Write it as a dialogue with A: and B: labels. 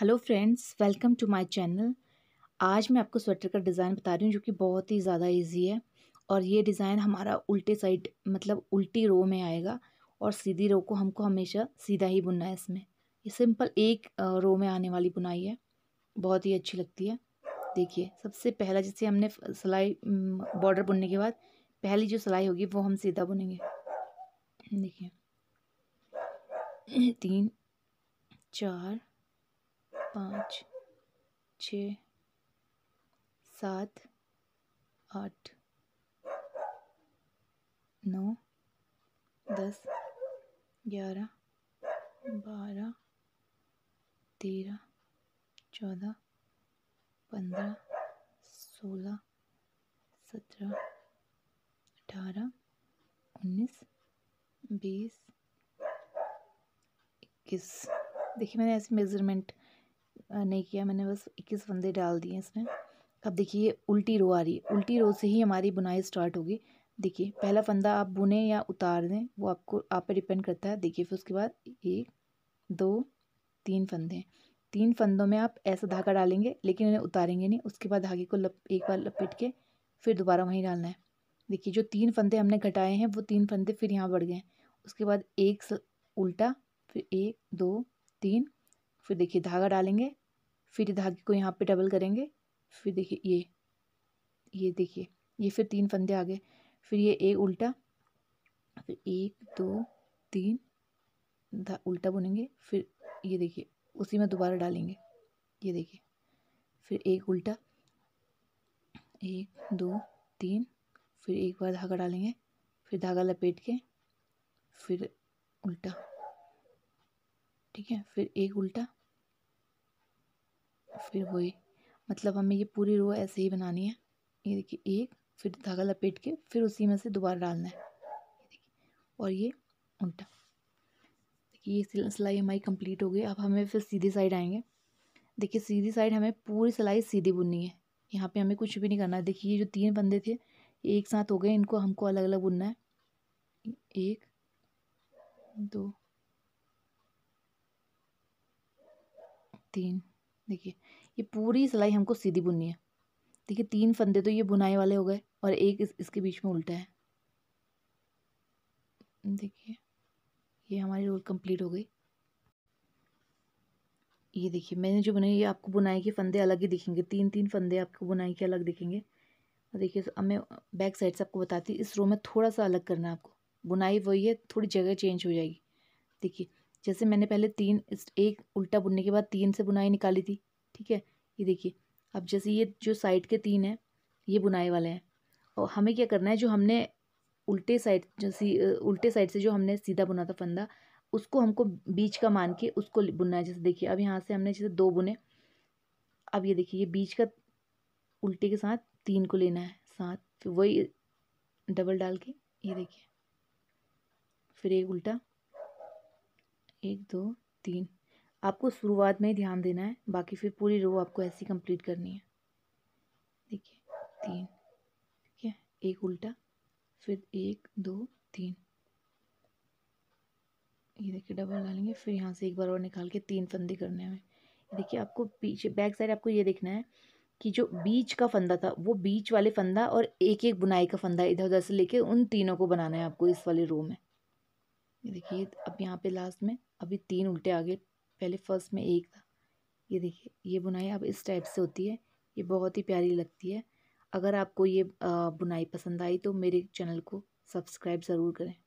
A: hello friends welcome to my channel आज मैं आपको स्वेटर का डिज़ाइन बता रही हूँ जो कि बहुत ही ज़्यादा इजी है और ये डिज़ाइन हमारा उल्टे साइड मतलब उल्टी रो में आएगा और सीधी रो को हमको हमेशा सीधा ही बुनना है इसमें ये सिंपल एक रो में आने वाली बुनाई है बहुत ही अच्छी लगती है देखिए सबसे पहला जैसे हमने सिलाई बॉर्डर बुनने के बाद पहली जो सिलाई होगी वो हम सीधा बुनेंगे देखिए तीन चार
B: पाँच छ सात आठ नौ दस ग्यारह बारह तेरह चौदह पंद्रह सोलह
A: सत्रह अठारह उन्नीस बीस इक्कीस देखिए मैंने ऐसे मेज़रमेंट नहीं किया मैंने बस इक्कीस फंदे डाल दिए इसमें अब देखिए उल्टी रो आ रही है उल्टी रो से ही हमारी बुनाई स्टार्ट होगी देखिए पहला फंदा आप बुने या उतार दें वो आपको आप पर डिपेंड करता है देखिए फिर उसके बाद एक दो तीन फंदे तीन फंदों में आप ऐसा धागा डालेंगे लेकिन उन्हें उतारेंगे नहीं उसके बाद धागे को लप एक बार लपेट के फिर दोबारा वहीं डालना है देखिए जो तीन फंदे हमने घटाए हैं वो तीन फंदे फिर यहाँ बढ़ गए उसके बाद एक उल्टा फिर एक दो तीन फिर देखिए धागा डालेंगे फिर धागे को यहाँ पे डबल करेंगे फिर देखिए ये ये देखिए ये फिर तीन फंदे आ गए फिर ये एक उल्टा फिर एक दो तीन उल्टा बुनेंगे फिर ये देखिए उसी में दोबारा डालेंगे ये देखिए फिर एक उल्टा एक दो तीन फिर एक बार धागा डालेंगे फिर धागा लपेट के फिर उल्टा ठीक है फिर एक उल्टा फिर वही मतलब हमें ये पूरी रो ऐसे ही बनानी है ये देखिए एक फिर धागा लपेट के फिर उसी में से दोबारा डालना है देखिए और ये उल्टा देखिए ये सिलाई हमारी कंप्लीट हो गई अब हमें फिर सीधी साइड आएंगे देखिए सीधी साइड हमें पूरी सिलाई सीधी बुननी है यहाँ पे हमें कुछ भी नहीं करना है देखिए ये जो तीन बंदे थे एक साथ हो गए इनको हमको अलग अलग बुनना है एक दो तीन देखिए ये पूरी सिलाई हमको सीधी बुननी है देखिए तीन फंदे तो ये बुनाई वाले हो गए और एक इस, इसके बीच में उल्टा है देखिए ये हमारी रोल कंप्लीट हो गई ये देखिए मैंने जो बनाई ये आपको बुनाई के फंदे अलग ही दिखेंगे तीन तीन फंदे आपको बुनाई के अलग दिखेंगे और देखिए तो अब मैं बैक साइड से आपको बताती इस रो में थोड़ा सा अलग करना है आपको बुनाई वही है थोड़ी जगह चेंज हो जाएगी देखिए जैसे मैंने पहले तीन एक उल्टा बुनने के बाद तीन से बुनाई निकाली थी ठीक है ये देखिए अब जैसे ये जो साइड के तीन हैं ये बुनाई वाले हैं और हमें क्या करना है जो हमने उल्टे साइड जैसे उल्टे साइड से जो हमने सीधा बुना था फंदा उसको हमको बीच का मान के उसको बुनना है जैसे देखिए अब यहाँ से हमने जैसे दो बुने अब ये देखिए ये बीच का उल्टे के साथ तीन को लेना है साथ फिर वही डबल डाल के ये देखिए फिर एक उल्टा एक दो तीन आपको शुरुआत में ही ध्यान देना है बाकी फिर पूरी रो आपको ऐसी कंप्लीट करनी है देखिए तीन ठीक है एक उल्टा फिर एक दो तीन ये देखिए डबल डालेंगे फिर यहाँ से एक बार और निकाल के तीन फंदे करने हैं देखिए आपको पीछे बैक साइड आपको ये देखना है कि जो बीच का फंदा था वो बीच वाले फंदा और एक एक बुनाई का फंदा इधर उधर से लेके उन तीनों को बनाना है आपको इस वाले रो में ये देखिए अब यहाँ पे लास्ट में अभी तीन उल्टे आगे पहले फर्स्ट में एक था ये देखिए ये बुनाई अब इस टाइप से होती है ये बहुत ही प्यारी लगती है अगर आपको ये बुनाई पसंद आई तो मेरे चैनल को सब्सक्राइब ज़रूर करें